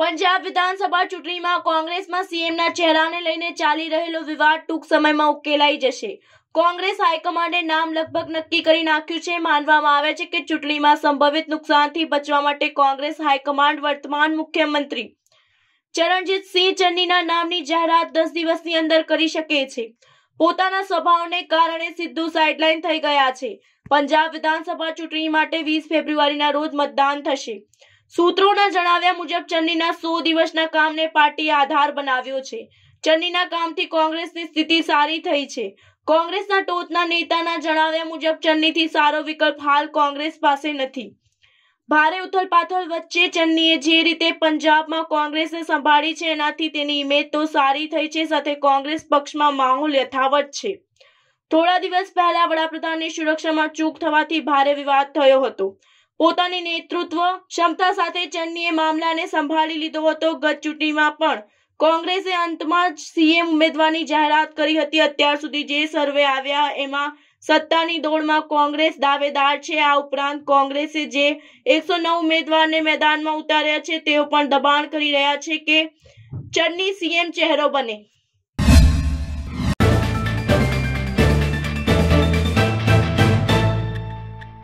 પંજાબ વિધાનસભા ચૂંટણીમાં કોંગ્રેસમાં સીએમના ચહેરાને લઈને ચાલી રહેલો વિવાદ ટૂંક સમયમાં ઉકેલાઈ જશે કોંગ્રેસ હાઈકમાન્ડે નામ લગભગ નક્કી કરી નાખ્યું છે માનવામાં આવે છે કે ચૂંટણીમાં સંભવિત નુકસાનથી બચવા માટે કોંગ્રેસ હાઈકમાન્ડ વર્તમાન મુખ્યમંત્રી ચરણજીતસિંહ ચન્નીના નામની જાહેરાત દસ દિવસની અંદર કરી શકે છે પોતાના સ્વભાવને કારણે સિદ્ધુ સાઇડલાઇન થઈ ગયા છે પંજાબ વિધાનસભા ચૂંટણી માટે વીસ ફેબ્રુઆરીના રોજ મતદાન થશે સૂત્રોના જણાવ્યા મુજબ ચન્નીના સો દિવસના કામને પાર્ટીએ આધાર બનાવ્યો છે ચન્નીના કામથી કોંગ્રેસની સ્થિતિ સારી થઈ છે કોંગ્રેસના ટોચના નેતાના જણાવ્યા મુજબ ચન્નીથી સારો વિકલ્પ હાલ કોંગ્રેસ પાસે નથી ભારે ઉથલપાથલ વચ્ચે ચન્નીએ જે રીતે પંજાબમાં કોંગ્રેસને સંભાળી છે એનાથી તેની ઇમેજ તો સારી થઈ છે સાથે કોંગ્રેસ પક્ષમાં માહોલ યથાવત છે થોડા દિવસ પહેલા વડાપ્રધાનની સુરક્ષામાં ચૂક થવાથી ભારે વિવાદ થયો હતો પોતાની નેતૃત્વ ક્ષમતા સાથે ચન્નીએ મામલાને સંભાળી લીધો હતો ગત ચૂંટણીમાં પણ કોંગ્રેસે અંતમાં જ સીએમ ઉમેદવારની જાહેરાત કરી હતી અત્યાર સુધી જે સર્વે આવ્યા એમાં સત્તાની દોડમાં કોંગ્રેસ દાવેદાર છે આ ઉપરાંત કોંગ્રેસે જે એકસો નવ ઉમેદવારને મેદાનમાં ઉતાર્યા છે તેઓ પણ દબાણ કરી રહ્યા છે કે ચન્ની સીએમ ચહેરો બને